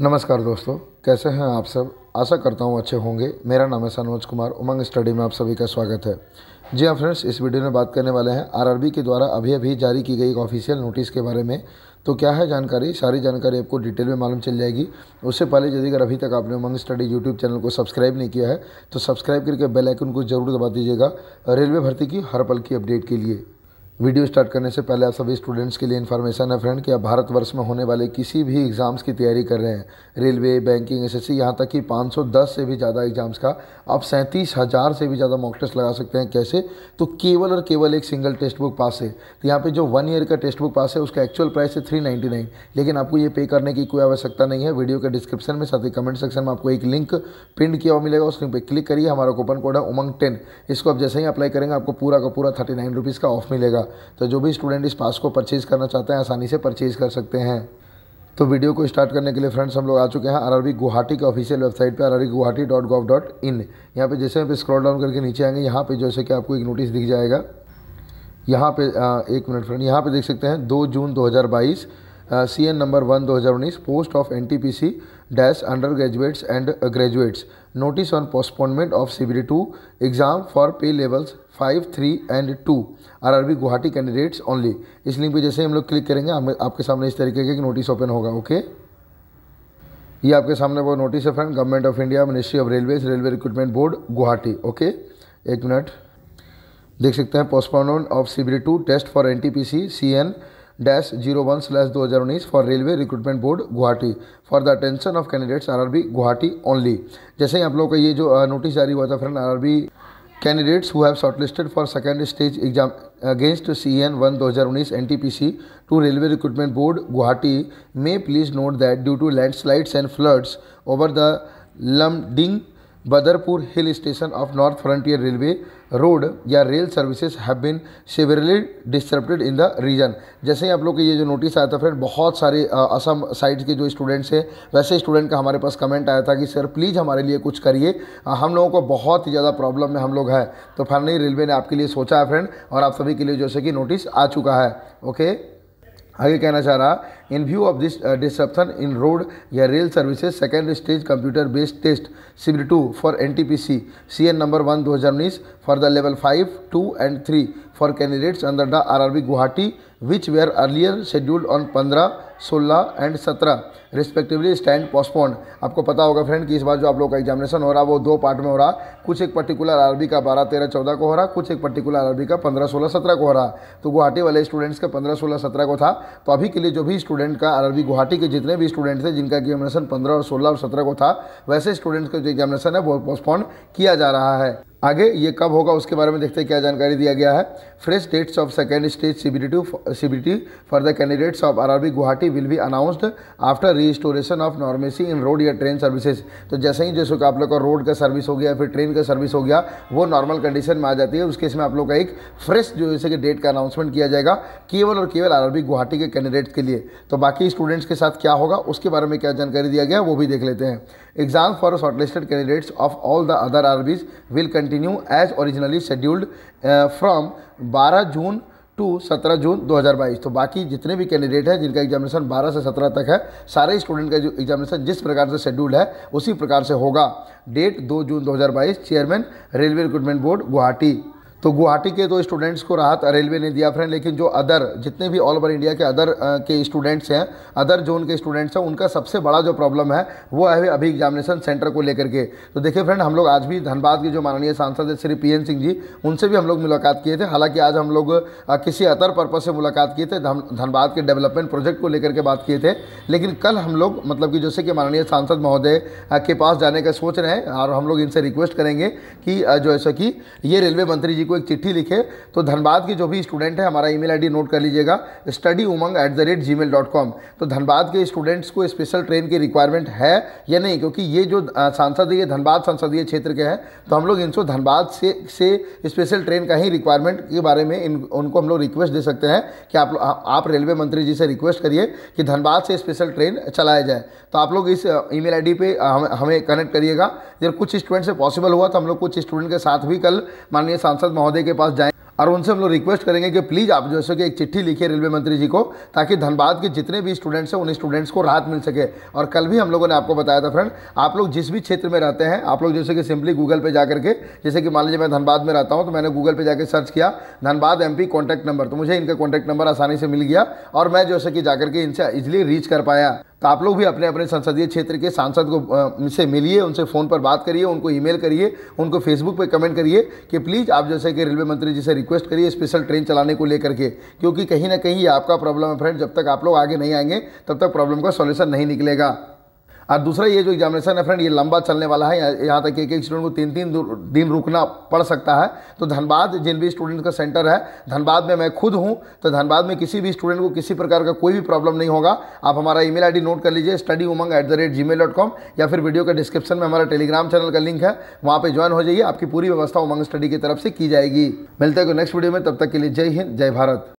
नमस्कार दोस्तों कैसे हैं आप सब आशा करता हूँ अच्छे होंगे मेरा नाम है सनोज कुमार उमंग स्टडी में आप सभी का स्वागत है जी हाँ फ्रेंड्स इस वीडियो में बात करने वाले हैं आरआरबी के द्वारा अभी अभी जारी की गई एक ऑफिशियल नोटिस के बारे में तो क्या है जानकारी सारी जानकारी आपको डिटेल में मालूम चल जाएगी उससे पहले यदि अगर अभी तक आपने उमंग स्टडी यूट्यूब चैनल को सब्सक्राइब नहीं किया है तो सब्सक्राइब करके बेलाइकन को जरूर दबा दीजिएगा रेलवे भर्ती की हर पल की अपडेट के लिए वीडियो स्टार्ट करने से पहले आप सभी स्टूडेंट्स के लिए इन्फॉर्मेशन है फ्रेंड कि आप भारतवर्ष में होने वाले किसी भी एग्ज़ाम्स की तैयारी कर रहे हैं रेलवे बैंकिंग एस एस यहाँ तक कि 510 से भी ज़्यादा एग्ज़ाम्स का आप सैंतीस हज़ार से भी ज़्यादा मॉक टेस्ट लगा सकते हैं कैसे तो केवल और केवल एक सिंगल टेस्ट बुक पास है तो यहाँ पर जो वन ईयर का टेस्ट बुक पास है उसका एक्चुअल प्राइस है थ्री लेकिन आपको ये पे करने की कोई आवश्यकता नहीं है वीडियो के डिस्क्रिप्शन में साथ ही कमेंट सेक्शन में आपको एक लिंक पिन किया हुआ मिलेगा उस लिंक पर क्लिक करिए हमारा कूपन कोड है उमंग टेन इसको आप जैसे ही अप्लाई करेंगे आपको पूरा का पूरा थर्टी नाइन रुपीज़ का ऑफ मिलेगा तो जो भी स्टूडेंट इस पास को परचेज़ करना चाहते हैं आसानी से परचेज़ कर सकते हैं तो वीडियो को स्टार्ट करने के लिए फ्रेंड्स हम लोग आ चुके हैं आरआरबी गुवाहाटी के ऑफिशियल वेबसाइट पे RRB Guwahati dot gov dot in यहाँ पर जैसे आप स्क्रॉल डाउन करके नीचे आएंगे यहाँ पे जैसे कि आपको एक नोटिस दिख जाएगा यहाँ पे आ, एक मिनट फ्रेंड यहाँ पे देख सकते हैं दो जून 2022 C N number one 2019 post of NTPC dash under and graduates notice on postponement of C B two exam for pay levels five three and two R R B Guwahati candidates only इस link पे जैसे हम लोग click करेंगे आपके सामने इस तरीके का नोटिस ओपन होगा ओके ये आपके सामने वो नोटिस है friend government of India ministry of railway railway recruitment board Guwahati okay एक मिनट देख सकते हैं postponement of C B two test for N T P C C N dash zero one slash दो हज़ार उन्नीस for railway recruitment board Guwahati for the attention of candidates R B Guwahati only जैसे ही आप लोगों का ये जो नोटिस जारी हुआ था friend R R B candidates who have shortlisted for second stage exam against C N one दो हज़ार उन्नीस N T P C two railway recruitment board Guwahati may please note that due to land slides and floods over the Lumding Badarpur hill station of north frontier railway road या rail services have been severely disturbed in the region जैसे ही आप लोग के ये जो notice आया था फ्रेंड बहुत सारे असम साइड के जो स्टूडेंट्स हैं वैसे स्टूडेंट का हमारे पास कमेंट आया था कि सर प्लीज़ हमारे लिए कुछ करिए हम लोगों को बहुत ही ज़्यादा प्रॉब्लम में हम लोग हैं तो फाइनली रेलवे ने आपके लिए सोचा है फ्रेंड और आप सभी के लिए जैसे कि नोटिस आ चुका है ओके आगे कहना चाह रहा in view of this uh, in road या rail services second stage computer based test civil two for N T P C C N number one दो हज़ार उन्नीस for the level five two and three for candidates under the R R B Guwahati which were earlier scheduled on पंद्रह सोलह and सत्रह respectively stand postponed आपको पता होगा friend कि इस बार जो आप लोग का एग्जामिनेशन हो रहा वो दो पार्ट में हो रहा कुछ एक पर्टिकुलर आरबी का बारह तेरह चौदह को हो रहा कुछ एक पर्टिकुलर आरबी का पंद्रह सोलह सत्रह को हो रहा तो गुवाहाटी वाले स्टूडेंट्स का पंद्रह सोलह सत्रह को था तो अभी के लिए जो भी स्टूडेंट स्टूडेंट का अरबी गुवाहाटी के जितने भी स्टूडेंट थे जिनका एग्जामिनेशन पंद्रह और सोलह और सत्रह को था वैसे स्टूडेंट्स का जो एग्जामिनेशन है वो पोस्टपोन किया जा रहा है आगे ये कब होगा उसके बारे में देखते हैं क्या जानकारी दिया गया है fresh dates of second stage CBT CBT for the candidates of RRB Guwahati will be announced after restoration of normalcy in road या ट्रेन सर्विसेज तो जैसे ही जैसे आप लोग का रोड का सर्विस हो गया फिर ट्रेन का सर्विस हो गया वो नॉर्मल कंडीशन में आ जाती है उसके इसमें आप लोग का एक फ्रेश जो जैसे कि डेट का अनाउंसमेंट किया जाएगा केवल और केवल आर गुवाहाटी के कैंडिडेट्स के लिए तो बाकी स्टूडेंट्स के साथ क्या होगा उसके बारे में क्या जानकारी दिया गया वो भी देख लेते हैं exam for shortlisted candidates of all the other RRBs will continue continue as originally scheduled from 12 June to 17 June 2022 तो बाकी जितने भी कैंडिडेट हैं जिनका एग्जामिनेशन 12 से 17 तक है सारे स्टूडेंट का जो एग्जामिनेशन जिस प्रकार से शेड्यूल्ड है उसी प्रकार से होगा date 2 June 2022 chairman railway recruitment board Guwahati तो गुवाहाटी के तो स्टूडेंट्स को राहत रेलवे ने दिया फ्रेंड लेकिन जो अदर जितने भी ऑल ओवर इंडिया के अदर के स्टूडेंट्स हैं अदर जोन के स्टूडेंट्स हैं उनका सबसे बड़ा जो प्रॉब्लम है वो है अभी एग्जामिनेशन सेंटर को लेकर के तो देखिए फ्रेंड हम लोग आज भी धनबाद के जो माननीय सांसद है श्री पी सिंह जी उनसे भी हम लोग मुलाकात किए थे हालांकि आज हम लोग किसी अदर पर्पज़ से मुलाकात किए थे धनबाद के डेवलपमेंट प्रोजेक्ट को लेकर के बात किए थे लेकिन कल हम लोग मतलब कि जैसे कि माननीय सांसद महोदय के पास जाने का सोच रहे हैं और हम लोग इनसे रिक्वेस्ट करेंगे कि जो ऐसा कि ये रेलवे मंत्री जी को को एक चिट्ठी लिखे तो धनबाद के जो भी स्टूडेंट है हमारा ईमेल आईडी नोट कर लीजिएगा study Umang at the rate G dot com तो धनबाद के स्टूडेंट्स को स्पेशल ट्रेन की रिक्वायरमेंट है या नहीं क्योंकि ये जो सांसदीय धनबाद संसदीय क्षेत्र के हैं तो हम लोग इनसे धनबाद से से स्पेशल ट्रेन का ही रिक्वायरमेंट के बारे में इन उनको हम लोग रिक्वेस्ट दे सकते हैं कि आप आप रेलवे मंत्री जी से रिक्वेस्ट करिए कि धनबाद से स्पेशल ट्रेन चलाया जाए तो आप लोग इस ई मेल पे हम, हमें कनेक्ट करिएगा जब कुछ स्टूडेंट से पॉसिबल हुआ तो हम लोग कुछ स्टूडेंट के साथ भी कल माननीय सांसद महोदय के पास जाए और उनसे हम लोग रिक्वेस्ट करेंगे कि प्लीज़ आप जो है सो कि एक चिट्ठी लिखिए रेलवे मंत्री जी को ताकि धनबाद के जितने भी स्टूडेंट्स हैं उन स्टूडेंट्स को राहत मिल सके और कल भी हम लोगों ने आपको बताया था फ्रेंड आप लोग जिस भी क्षेत्र में रहते हैं आप लोग जैसे कि सिंपली गूगल पर जाकर के जैसे कि मान लीजिए मैं धनबाद में रहता हूँ तो मैंने गूगल पर जाकर सर्च किया धनबाद एम पी नंबर तो मुझे इनका कॉन्टैक्ट नंबर आसानी से मिल गया और मैं जैसे कि जाकर के इनसे इजिली रीच कर पाया तो आप लोग भी अपने अपने संसदीय क्षेत्र के सांसद को उनसे मिलिए उनसे फ़ोन पर बात करिए उनको ईमेल करिए उनको फेसबुक पर कमेंट करिए कि प्लीज़ आप जैसे कि रेलवे मंत्री जी से रिक्वेस्ट रिक्वेस्ट करिए स्पेशल ट्रेन चलाने को लेकर के क्योंकि कहीं ना कहीं ये आपका प्रॉब्लम है फ्रेंड जब तक आप लोग आगे नहीं आएंगे तब तक प्रॉब्लम का सॉल्यूशन नहीं निकलेगा और दूसरा ये जो एग्जामिनेशन है फ्रेंड ये लंबा चलने वाला है यहाँ तक एक एक स्टूडेंट को तीन तीन दिन रुकना पड़ सकता है तो धनबाद जिन भी स्टूडेंट का सेंटर है धनबाद में मैं खुद हूँ तो धनबाद में किसी भी स्टूडेंट को किसी प्रकार का कोई भी प्रॉब्लम नहीं होगा आप हमारा ईमेल आईडी नोट कर लीजिए study Umang at the rate gmail dot com या फिर वीडियो के डिस्क्रिप्शन में हमारा टेलीग्राम चैनल का लिंक है वहाँ पर ज्वाइन हो जाइए आपकी पूरी व्यवस्था उमंग स्टडी की तरफ से की जाएगी मिलते हैं नेक्स्ट वीडियो में तब तक के लिए जय हिंद जय भारत